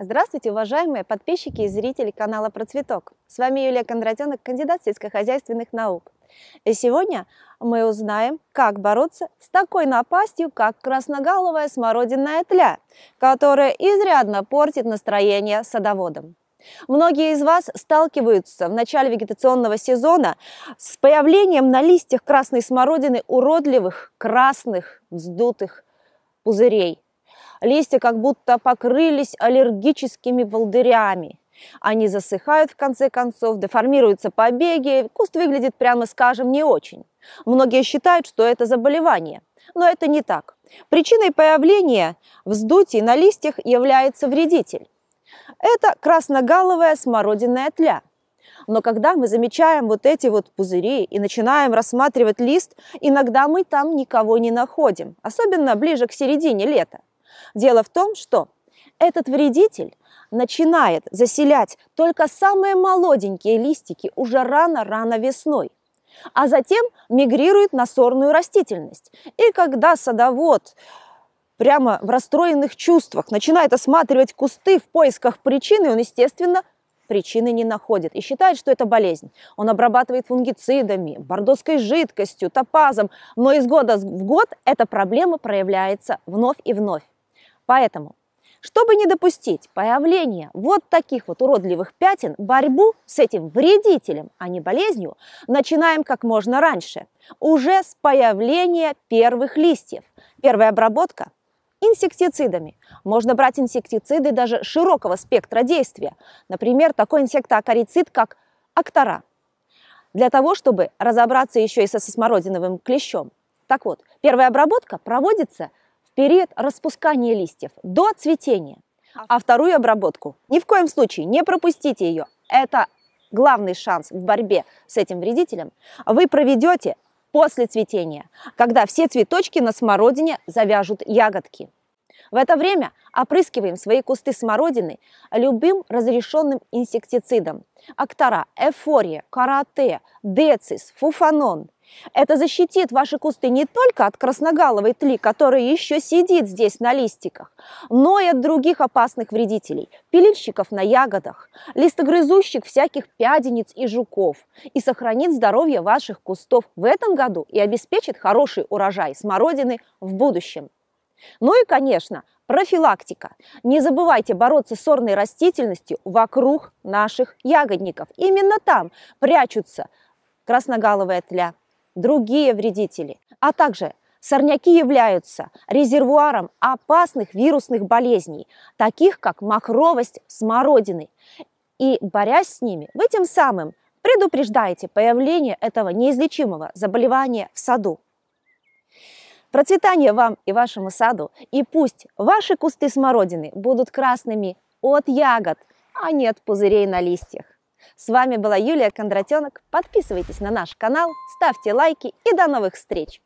Здравствуйте, уважаемые подписчики и зрители канала Процветок. С вами Юлия Кондратенок, кандидат сельскохозяйственных наук. И сегодня мы узнаем, как бороться с такой напастью, как красноголовая смородинная тля, которая изрядно портит настроение садоводам. Многие из вас сталкиваются в начале вегетационного сезона с появлением на листьях красной смородины уродливых красных вздутых пузырей – Листья как будто покрылись аллергическими волдырями. Они засыхают в конце концов, деформируются побеги, куст выглядит, прямо скажем, не очень. Многие считают, что это заболевание, но это не так. Причиной появления вздутий на листьях является вредитель. Это красногаловая смородинная тля. Но когда мы замечаем вот эти вот пузыри и начинаем рассматривать лист, иногда мы там никого не находим, особенно ближе к середине лета. Дело в том, что этот вредитель начинает заселять только самые молоденькие листики уже рано-рано весной, а затем мигрирует на сорную растительность. И когда садовод прямо в расстроенных чувствах начинает осматривать кусты в поисках причины, он, естественно, причины не находит и считает, что это болезнь. Он обрабатывает фунгицидами, бордоской жидкостью, топазом, но из года в год эта проблема проявляется вновь и вновь. Поэтому, чтобы не допустить появления вот таких вот уродливых пятен, борьбу с этим вредителем, а не болезнью, начинаем как можно раньше, уже с появления первых листьев. Первая обработка инсектицидами. Можно брать инсектициды даже широкого спектра действия. Например, такой инсектоакарицид, как актора. Для того, чтобы разобраться еще и со смородиновым клещом. Так вот, первая обработка проводится в период распускания листьев до цветения, а, а вторую обработку. Ни в коем случае не пропустите ее. Это главный шанс в борьбе с этим вредителем. Вы проведете после цветения, когда все цветочки на смородине завяжут ягодки. В это время опрыскиваем свои кусты смородины любым разрешенным инсектицидом. Актора, эфория, карате, децис, фуфанон. Это защитит ваши кусты не только от красногаловой тли, которая еще сидит здесь на листиках, но и от других опасных вредителей, пилильщиков на ягодах, листогрызущих всяких пядениц и жуков, и сохранит здоровье ваших кустов в этом году и обеспечит хороший урожай смородины в будущем. Ну и, конечно, профилактика. Не забывайте бороться с сорной растительностью вокруг наших ягодников. Именно там прячутся красногаловая тля, другие вредители. А также сорняки являются резервуаром опасных вирусных болезней, таких как махровость смородины. И борясь с ними, вы тем самым предупреждаете появление этого неизлечимого заболевания в саду. Процветание вам и вашему саду, и пусть ваши кусты смородины будут красными от ягод, а не от пузырей на листьях. С вами была Юлия Кондратенок. Подписывайтесь на наш канал, ставьте лайки и до новых встреч!